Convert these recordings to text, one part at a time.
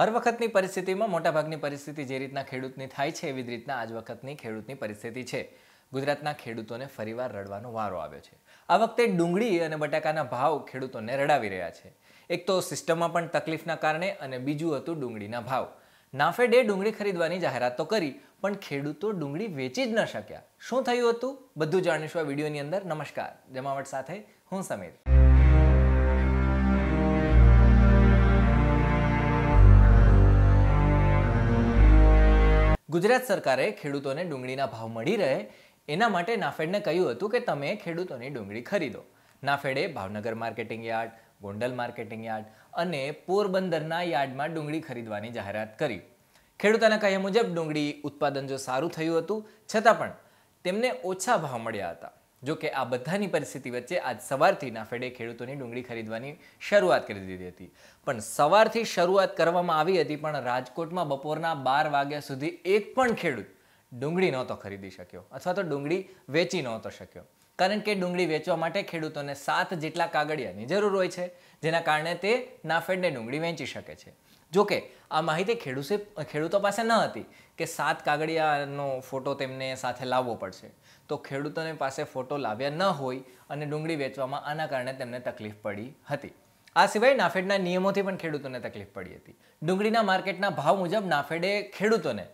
હર વખતની પરિસ્થિતિમાં મોટાભાગની પરિસ્થિતિ જે રીતના ખેડૂતની થાય છે એવી જ રીતના આજ વખતની ખેડૂતની પરિસ્થિતિ છે ગુજરાતના ખેડૂતોને ફરીવાર રડવાનો વારો આવ્યો છે આ વખતે ડુંગળી અને બટાકાના ભાવ ખેડૂતોને રડાવી રહ્યા છે એક તો સિસ્ટમમાં પણ તકલીફના કારણે અને બીજું હતું ડુંગળીના ભાવ નાફેડે ડુંગળી ખરીદવાની જાહેરાત તો કરી પણ ખેડૂતો ડુંગળી વેચી જ ન શક્યા શું થયું હતું બધું જાણીશું આ વિડીયોની અંદર નમસ્કાર જમાવટ સાથે હું સમીર ગુજરાત સરકારે ખેડૂતોને ડુંગળીના ભાવ મળી રહે એના માટે નાફેડને કહ્યું હતું કે તમે ખેડૂતોની ડુંગળી ખરીદો નાફેડે Bhavnagar marketing yard Gondal marketing yard અને પોરબંદરના યાર્ડમાં ડુંગળી ખરીદવાની જાહેરાત કરી ખેડૂતોના કહ્યા મુજબ ડુંગળી ઉત્પાદન જો સારું થયું હતું છતાં પણ તેમને ઓછા ભાવ મળ્યા હતા જો કે આ બધાની પરિસ્થિતિ વચ્ચે આજ સવારથી નાફેડે ખેડૂતોની ડુંગળી ખરીદવાની શરૂઆત કરી દીધી હતી પણ સવારથી શરૂઆત કરવામાં આવી હતી પણ રાજકોટમાં બપોરના બાર વાગ્યા સુધી એક પણ ખેડૂત ડુંગળી નહોતો ખરીદી શક્યો અથવા તો ડુંગળી વેચી નહોતો શક્યો કારણ કે ડુંગળી વેચવા માટે ખેડૂતોને સાત જેટલા કાગળિયાની જરૂર હોય છે જેના કારણે તે નાફેડને ડુંગળી વેચી શકે છે જોકે આ માહિતી ખેડૂતે ખેડૂતો પાસે ન હતી કે સાત કાગડિયાનો ફોટો તેમને સાથે લાવવો પડશે તો ખેડૂતોને પાસે ફોટો લાવ્યા ન હોય અને ડુંગળી વેચવામાં આના કારણે તેમને તકલીફ પડી હતી આ સિવાય નાફેડના નિયમોથી પણ ખેડૂતોને તકલીફ પડી હતી ડુંગળીના માર્કેટના ભાવ મુજબ નાફેડે ખેડૂતોને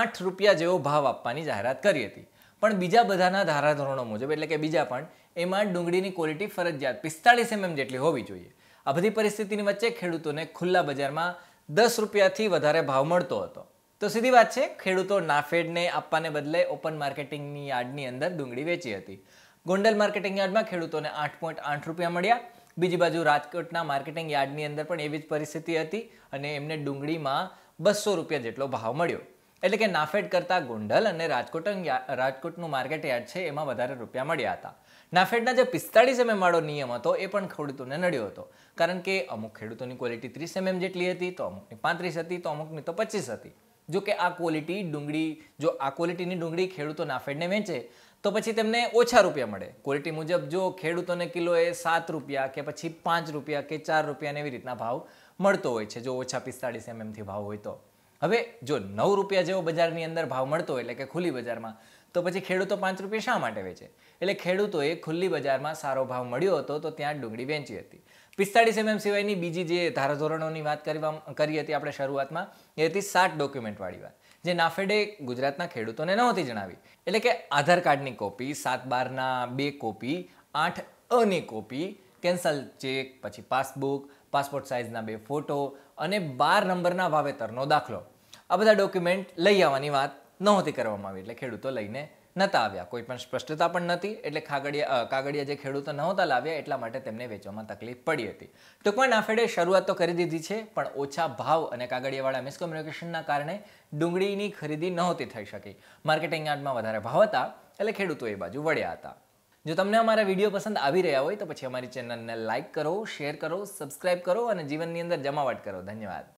આઠ રૂપિયા જેવો ભાવ આપવાની જાહેરાત કરી હતી પણ બીજા બધાના ધારાધોરણો મુજબ એટલે કે બીજા પણ એમાં ડુંગળીની ક્વોલિટી ફરજિયાત પિસ્તાળીસ એમએમ જેટલી હોવી જોઈએ આ બધી પરિસ્થિતિની વચ્ચે ખેડૂતોને ખુલ્લા બજારમાં દસ રૂપિયાથી વધારે ભાવ મળતો હતો તો સીધી વાત છે ખેડૂતો નાફેડને આપવાને બદલે ઓપન માર્કેટિંગની યાર્ડની અંદર ડુંગળી વેચી હતી ગોંડલ માર્કેટિંગ યાર્ડમાં ખેડૂતોને આઠ પોઈન્ટ આઠ રૂપિયા મળ્યા બીજી બાજુ રાજકોટના માર્કેટિંગ યાર્ડની અંદર પણ એવી જ પરિસ્થિતિ હતી અને એમને ડુંગળીમાં બસો રૂપિયા જેટલો ભાવ મળ્યો એટલે કે નાફેડ કરતાં ગોંડલ અને રાજકોટ રાજકોટનું માર્કેટ યાર્ડ છે એમાં વધારે રૂપિયા મળ્યા હતા નાફેડના જે પિસ્તાળીસ એમએમવાળો નિયમ હતો એ પણ ખેડૂતોને નડ્યો હતો કારણ કે અમુક ખેડૂતોની ક્વોલિટી ત્રીસ એમએમ જેટલી હતી તો અમુકની પાંત્રીસ હતી તો અમુકની તો પચીસ હતી જો કે આ ક્વોલિટી ડુંગળી જો આ ક્વોલિટીની ડુંગળી ખેડૂતો નાફેડને વેચે તો પછી તેમને ઓછા રૂપિયા મળે ક્વોલિટી મુજબ જો ખેડૂતોને કિલો એ સાત રૂપિયા કે પછી પાંચ રૂપિયા કે ચાર રૂપિયાને એવી રીતના ભાવ મળતો હોય છે જો ઓછા પિસ્તાળીસ એમએમથી ભાવ હોય તો હવે જો નવ રૂપિયા જેવો બજારની અંદર ભાવ મળતો એટલે કે ખુલ્લી બજારમાં તો પછી ખેડૂતો પાંચ રૂપિયા શા માટે વેચે એટલે ખેડૂતોએ ખુલ્લી બજારમાં સારો ભાવ મળ્યો હતો તો ત્યાં ડુંગળી વેચી હતી પિસ્તાળીસ એમએમ સિવાયની બીજી જે ધારાધોરણોની વાત કરવા કરી હતી આપણે શરૂઆતમાં એ હતી સાત ડોક્યુમેન્ટવાળી વાત જે નાફેડે ગુજરાતના ખેડૂતોને નહોતી જણાવી એટલે કે આધાર કાર્ડની કોપી સાત બારના બે કોપી આઠ અની કોપી કેન્સલ ચેક પછી પાસબુક પાસપોર્ટ સાઇઝના બે ફોટો અને બાર નંબરના વાવેતરનો દાખલો આ બધા ડોક્યુમેન્ટ લઈ આવવાની વાત નહોતી કરવામાં આવી એટલે ખેડૂતો લઈને નહોતા આવ્યા કોઈ પણ સ્પષ્ટતા પણ નથી એટલે કાગળિયા કાગળિયા જે ખેડૂતો નહોતા લાવ્યા એટલા માટે તેમને વેચવામાં તકલીફ પડી હતી ટૂંકમાં નાફેડે શરૂઆત તો કરી દીધી છે પણ ઓછા ભાવ અને કાગળિયાવાળા મિસકોમ્યુનિકેશનના કારણે ડુંગળીની ખરીદી નહોતી થઈ શકી માર્કેટિંગ યાર્ડમાં વધારે ભાવ હતા એટલે ખેડૂતો એ બાજુ વળ્યા હતા જો તમને અમારા વિડીયો પસંદ આવી રહ્યા હોય તો પછી અમારી ચેનલને લાઇક કરો શેર કરો સબસ્ક્રાઇબ કરો અને જીવનની અંદર જમાવટ કરો ધન્યવાદ